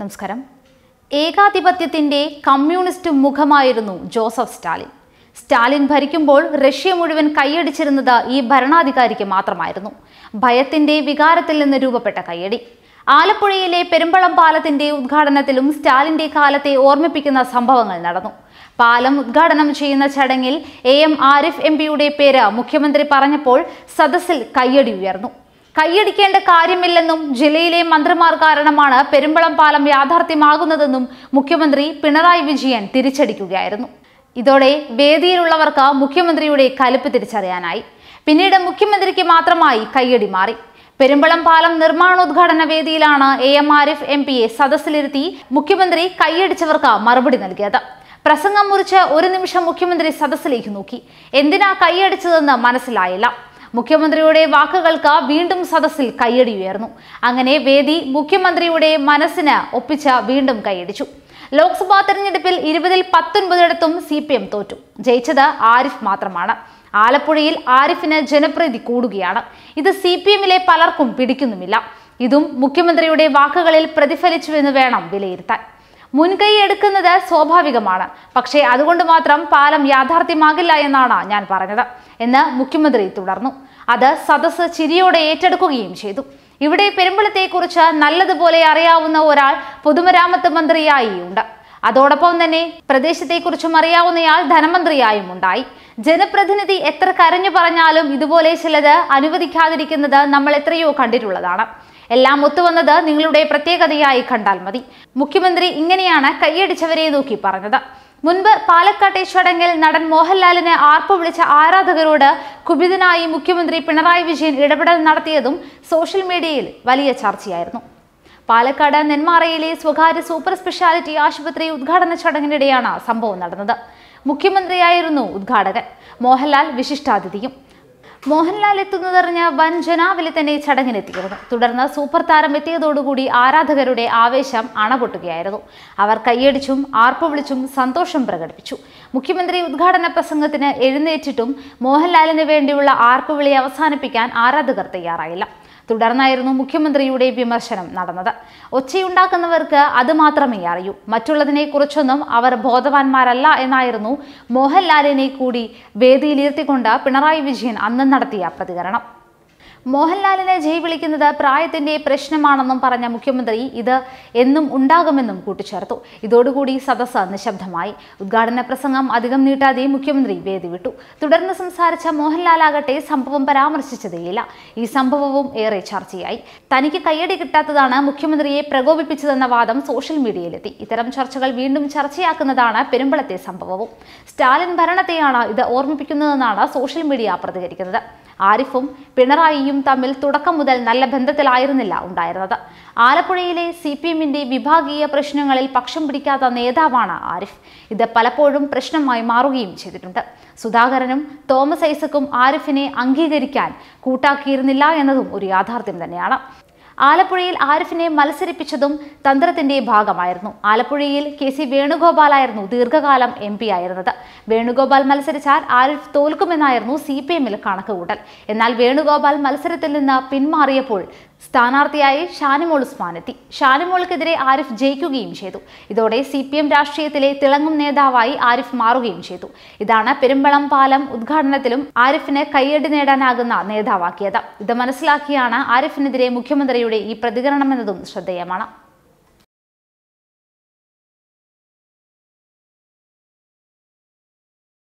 നമസ്കാരം ഏകാധിപത്യത്തിൻ്റെ കമ്മ്യൂണിസ്റ്റ് മുഖമായിരുന്നു ജോസഫ് സ്റ്റാലിൻ സ്റ്റാലിൻ ഭരിക്കുമ്പോൾ റഷ്യ മുഴുവൻ കൈയടിച്ചിരുന്നത് ഈ ഭരണാധികാരിക്ക് മാത്രമായിരുന്നു ഭയത്തിൻ്റെ വികാരത്തിൽ നിന്ന് രൂപപ്പെട്ട കയ്യടി ആലപ്പുഴയിലെ പെരുമ്പളം പാലത്തിന്റെ ഉദ്ഘാടനത്തിലും സ്റ്റാലിന്റെ കാലത്തെ ഓർമ്മിപ്പിക്കുന്ന സംഭവങ്ങൾ നടന്നു പാലം ഉദ്ഘാടനം ചെയ്യുന്ന ചടങ്ങിൽ എ എം ആരിഫ് എം പിയുടെ പേര് മുഖ്യമന്ത്രി പറഞ്ഞപ്പോൾ സദസ്സിൽ കയ്യടി ഉയർന്നു കൈയടിക്കേണ്ട കാര്യമില്ലെന്നും ജില്ലയിലെ മന്ത്രിമാർ കാരണമാണ് പെരുമ്പളം പാലം യാഥാർത്ഥ്യമാകുന്നതെന്നും മുഖ്യമന്ത്രി പിണറായി വിജയൻ തിരിച്ചടിക്കുകയായിരുന്നു ഇതോടെ വേദിയിലുള്ളവർക്ക് മുഖ്യമന്ത്രിയുടെ കലിപ്പ് തിരിച്ചറിയാനായി പിന്നീട് മുഖ്യമന്ത്രിക്ക് മാത്രമായി കൈയടി മാറി പെരുമ്പളം പാലം നിർമ്മാണോദ്ഘാടന വേദിയിലാണ് എ എം ആരിഫ് എം പിയെ സദസ്സിലിരുത്തി മുഖ്യമന്ത്രി കൈയടിച്ചവർക്ക് മറുപടി നൽകിയത് പ്രസംഗം മുറിച്ച് ഒരു നിമിഷം മുഖ്യമന്ത്രി സദസ്സിലേക്ക് നോക്കി എന്തിനാ കൈയടിച്ചതെന്ന് മനസ്സിലായില്ല മുഖ്യമന്ത്രിയുടെ വാക്കുകൾക്ക് വീണ്ടും സദസ്സിൽ കൈയടി ഉയർന്നു അങ്ങനെ വേദി മുഖ്യമന്ത്രിയുടെ മനസ്സിന് ഒപ്പിച്ച വീണ്ടും കൈയടിച്ചു ലോക്സഭാ തെരഞ്ഞെടുപ്പിൽ ഇരുപതിൽ പത്തൊൻപതിടത്തും സി പി എം തോറ്റു ജയിച്ചത് ആരിഫ് മാത്രമാണ് ആലപ്പുഴയിൽ ആരിഫിന് ജനപ്രീതി കൂടുകയാണ് ഇത് സി പി എമ്മിലെ പലർക്കും പിടിക്കുന്നുമില്ല ഇതും മുഖ്യമന്ത്രിയുടെ വാക്കുകളിൽ പ്രതിഫലിച്ചുവെന്ന് വേണം വിലയിരുത്താൻ മുൻകൈ എടുക്കുന്നത് സ്വാഭാവികമാണ് പക്ഷേ അതുകൊണ്ട് മാത്രം പാലം യാഥാർത്ഥ്യമാകില്ല എന്നാണ് ഞാൻ പറഞ്ഞത് എന്ന് മുഖ്യമന്ത്രി തുടർന്നു അത് സദസ് ചിരിയോടെ ഏറ്റെടുക്കുകയും ചെയ്തു ഇവിടെ പെരുമ്പളത്തെക്കുറിച്ച് നല്ലതുപോലെ അറിയാവുന്ന ഒരാൾ പൊതുമരാമത്ത് മന്ത്രിയായി ഉണ്ട് അതോടൊപ്പം തന്നെ പ്രദേശത്തെക്കുറിച്ചും അറിയാവുന്നയാൾ ധനമന്ത്രിയായും ഉണ്ടായി ജനപ്രതിനിധി എത്ര കരഞ്ഞു പറഞ്ഞാലും ഇതുപോലെ ചിലത് അനുവദിക്കാതിരിക്കുന്നത് നമ്മൾ എത്രയോ കണ്ടിട്ടുള്ളതാണ് എല്ലാം ഒത്തുവന്നത് നിങ്ങളുടെ പ്രത്യേകതയായി കണ്ടാൽ മതി മുഖ്യമന്ത്രി ഇങ്ങനെയാണ് കൈയടിച്ചവരെ നോക്കി പറഞ്ഞത് മുൻപ് പാലക്കാട്ടെ ചടങ്ങിൽ നടൻ മോഹൻലാലിന് ആർപ്പ് വിളിച്ച ആരാധകരോട് കുപിതനായി മുഖ്യമന്ത്രി പിണറായി വിജയൻ ഇടപെടൽ നടത്തിയതും സോഷ്യൽ മീഡിയയിൽ വലിയ ചർച്ചയായിരുന്നു പാലക്കാട് നെന്മാറയിലെ സ്വകാര്യ സൂപ്പർ സ്പെഷ്യാലിറ്റി ആശുപത്രി ഉദ്ഘാടന ചടങ്ങിനിടെയാണ് സംഭവം നടന്നത് മുഖ്യമന്ത്രിയായിരുന്നു ഉദ്ഘാടകൻ മോഹൻലാൽ വിശിഷ്ടാതിഥിയും മോഹൻലാൽ എത്തുന്നതറിഞ്ഞ വൻ ജനാവലി തന്നെ ചടങ്ങിനെത്തിയിരുന്നു തുടർന്ന് സൂപ്പർ താരം എത്തിയതോടുകൂടി ആരാധകരുടെ ആവേശം അണപൊട്ടുകയായിരുന്നു അവർ കൈയടിച്ചും ആർപ്പുവിളിച്ചും സന്തോഷം പ്രകടിപ്പിച്ചു മുഖ്യമന്ത്രി ഉദ്ഘാടന പ്രസംഗത്തിന് എഴുന്നേറ്റിട്ടും മോഹൻലാലിന് വേണ്ടിയുള്ള ആർപ്പുവിളി അവസാനിപ്പിക്കാൻ ആരാധകർ തയ്യാറായില്ല തുടർന്നായിരുന്നു മുഖ്യമന്ത്രിയുടെ വിമർശനം നടന്നത് ഒച്ചയുണ്ടാക്കുന്നവർക്ക് അത് മാത്രമേ അറിയൂ മറ്റുള്ളതിനെക്കുറിച്ചൊന്നും അവർ ബോധവാന്മാരല്ല എന്നായിരുന്നു മോഹൻലാലിനെ കൂടി വേദിയിലിരുത്തിക്കൊണ്ട് പിണറായി വിജയൻ അന്ന് നടത്തിയ പ്രതികരണം മോഹൻലാലിനെ ജയ് വിളിക്കുന്നത് പ്രായത്തിന്റെ പ്രശ്നമാണെന്നും പറഞ്ഞ മുഖ്യമന്ത്രി ഇത് എന്നും ഉണ്ടാകുമെന്നും കൂട്ടിച്ചേർത്തു ഇതോടുകൂടി സദസ് നിശബ്ദമായി ഉദ്ഘാടന പ്രസംഗം അധികം നീട്ടാതെ മുഖ്യമന്ത്രി വേദി വിട്ടു തുടർന്ന് സംസാരിച്ച മോഹൻലാലാകട്ടെ സംഭവം പരാമർശിച്ചതേയില്ല ഈ സംഭവവും ഏറെ ചർച്ചയായി തനിക്ക് കയ്യടി കിട്ടാത്തതാണ് മുഖ്യമന്ത്രിയെ പ്രകോപിപ്പിച്ചതെന്ന വാദം സോഷ്യൽ മീഡിയയിലെത്തി ഇത്തരം ചർച്ചകൾ വീണ്ടും ചർച്ചയാക്കുന്നതാണ് പെരുമ്പളത്തെ സംഭവവും സ്റ്റാലിൻ ഭരണത്തെയാണ് ഇത് ഓർമ്മിപ്പിക്കുന്നതെന്നാണ് സോഷ്യൽ മീഡിയ പ്രതികരിക്കുന്നത് ആരിഫും പിണറായിയും തമ്മിൽ തുടക്കം മുതൽ നല്ല ബന്ധത്തിലായിരുന്നില്ല ഉണ്ടായിരുന്നത് ആലപ്പുഴയിലെ സി പി എമ്മിന്റെ വിഭാഗീയ പ്രശ്നങ്ങളിൽ പക്ഷം പിടിക്കാത്ത നേതാവാണ് ആരിഫ് ഇത് പലപ്പോഴും പ്രശ്നമായി മാറുകയും ചെയ്തിട്ടുണ്ട് സുധാകരനും തോമസ് ഐസക്കും ആരിഫിനെ അംഗീകരിക്കാൻ കൂട്ടാക്കിയിരുന്നില്ല എന്നതും ഒരു യാഥാർത്ഥ്യം തന്നെയാണ് ആലപ്പുഴയിൽ ആരിഫിനെ മത്സരിപ്പിച്ചതും തന്ത്രത്തിന്റെ ഭാഗമായിരുന്നു ആലപ്പുഴയിൽ കെ സി വേണുഗോപാലായിരുന്നു ദീർഘകാലം എം പി ആയിരുന്നത് വേണുഗോപാൽ മത്സരിച്ചാൽ ആരിഫ് തോൽക്കുമെന്നായിരുന്നു സി പി എമ്മിൽ കണക്കുകൂട്ടൽ എന്നാൽ വേണുഗോപാൽ മത്സരത്തിൽ നിന്ന് പിന്മാറിയപ്പോൾ സ്ഥാനാർത്ഥിയായി ഷാനിമോൾ ഉസ്മാനെത്തി ഷാനിമോൾക്കെതിരെ ആരിഫ് ജയിക്കുകയും ചെയ്തു ഇതോടെ സി പി എം രാഷ്ട്രീയത്തിലെ തിളങ്ങും നേതാവായി ആരിഫ് മാറുകയും ചെയ്തു ഇതാണ് പെരുമ്പളം പാലം ഉദ്ഘാടനത്തിലും ആരിഫിന് കയ്യടി നേടാനാകുന്ന നേതാവാക്കിയത് ഇത് മനസ്സിലാക്കിയാണ് ആരിഫിനെതിരെ മുഖ്യമന്ത്രിയുടെ ഈ പ്രതികരണമെന്നതും ശ്രദ്ധേയമാണ്